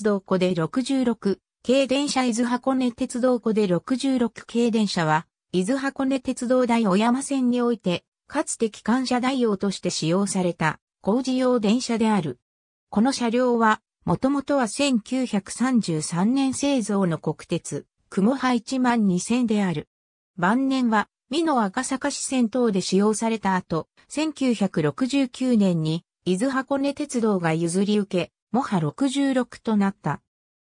鉄道庫で66、軽電車伊豆箱根鉄道庫で66軽電車は、伊豆箱根鉄道大小山線において、かつて機関車代用として使用された工事用電車である。この車両は、もともとは1933年製造の国鉄、雲波1万2000である。晩年は、美濃赤坂支線等で使用された後、1969年に、伊豆箱根鉄道が譲り受け、モハ66となった。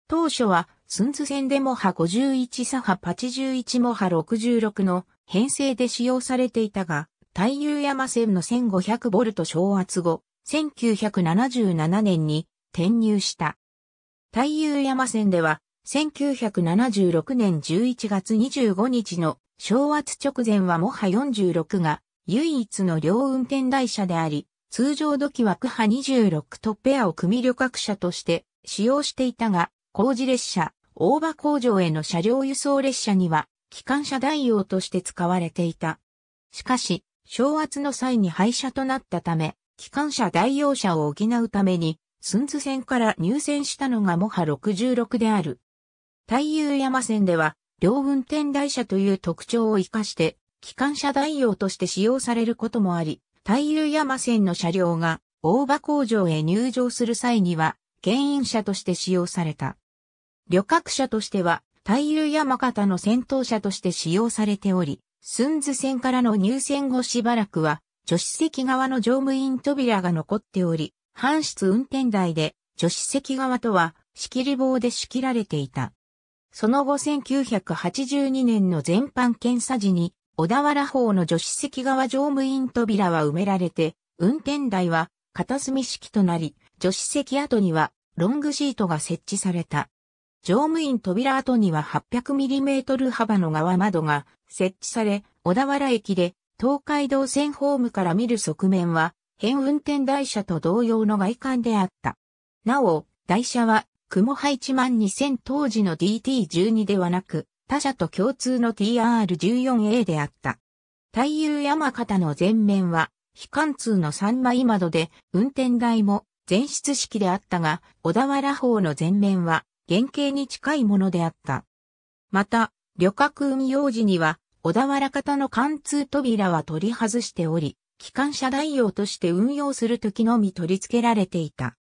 当初は、スンズ戦でモハ51サハ81モハ66の編成で使用されていたが、太遊山線の1 5 0 0ト昇圧後、1977年に転入した。太遊山線では、1976年11月25日の昇圧直前はモハ46が唯一の両運転台車であり、通常土器は区派26とペアを組旅客車として使用していたが、工事列車、大場工場への車両輸送列車には、機関車代用として使われていた。しかし、昇圧の際に廃車となったため、機関車代用車を補うために、寸津線から入線したのがモハ66である。太遊山線では、両運転台車という特徴を生かして、機関車代用として使用されることもあり、大遊山線の車両が大場工場へ入場する際には、牽引車として使用された。旅客車としては、大遊山形の戦闘車として使用されており、寸図線からの入線後しばらくは、助手席側の乗務員扉が残っており、搬出運転台で、助手席側とは、仕切り棒で仕切られていた。その後1982年の全般検査時に、小田原方の助手席側乗務員扉は埋められて、運転台は片隅式となり、助手席後にはロングシートが設置された。乗務員扉後には 800mm 幅の側窓が設置され、小田原駅で東海道線ホームから見る側面は、変運転台車と同様の外観であった。なお、台車は、雲配万2000当時の DT12 ではなく、他社と共通の TR14A であった。対遊山形の前面は、非貫通の三枚窓で、運転台も全室式であったが、小田原方の前面は、原型に近いものであった。また、旅客運用時には、小田原型の貫通扉は取り外しており、機関車代用として運用する時のみ取り付けられていた。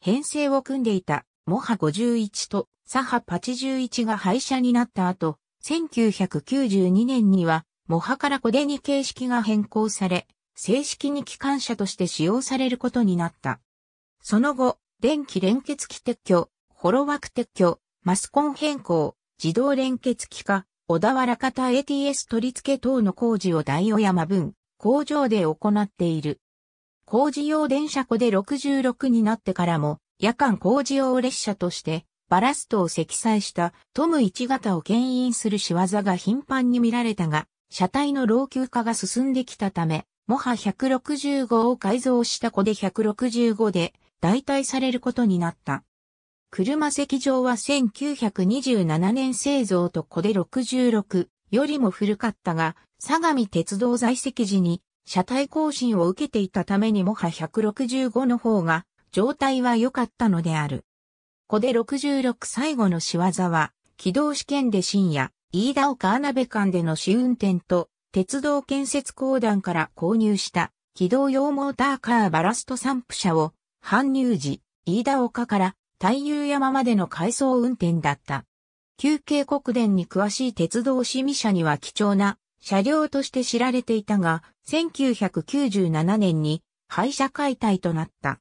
編成を組んでいたモハ51とサハ81が廃車になった後、1992年には、モハからコデに形式が変更され、正式に機関車として使用されることになった。その後、電気連結機撤去、ホロワク撤去、マスコン変更、自動連結機化、小田原型 ATS 取り付け等の工事を大尾山分、工場で行っている。工事用電車庫で66になってからも、夜間工事用列車としてバラストを積載したトム1型を牽引する仕業が頻繁に見られたが、車体の老朽化が進んできたため、モハ165を改造した子で165で代替されることになった。車席上は1927年製造と子で66よりも古かったが、相模鉄道在籍時に車体更新を受けていたためにモハ165の方が状態は良かったのである。小で66最後の仕業は、軌道試験で深夜、飯田岡穴部間での試運転と、鉄道建設公団から購入した軌道用モーターカーバラスト散布車を搬入時、飯田岡から太遊山までの改装運転だった。旧憩国電に詳しい鉄道市民車には貴重な車両として知られていたが、1997年に廃車解体となった。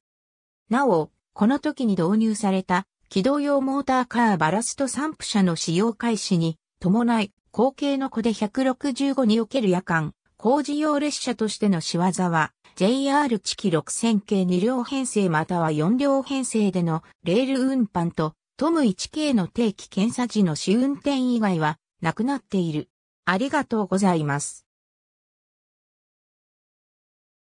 なお、この時に導入された機動用モーターカーバラスト散布車の使用開始に伴い、後継の子で165における夜間、工事用列車としての仕業は、JR 地域6000系2両編成または4両編成でのレール運搬と、トム1系の定期検査時の試運転以外はなくなっている。ありがとうございます。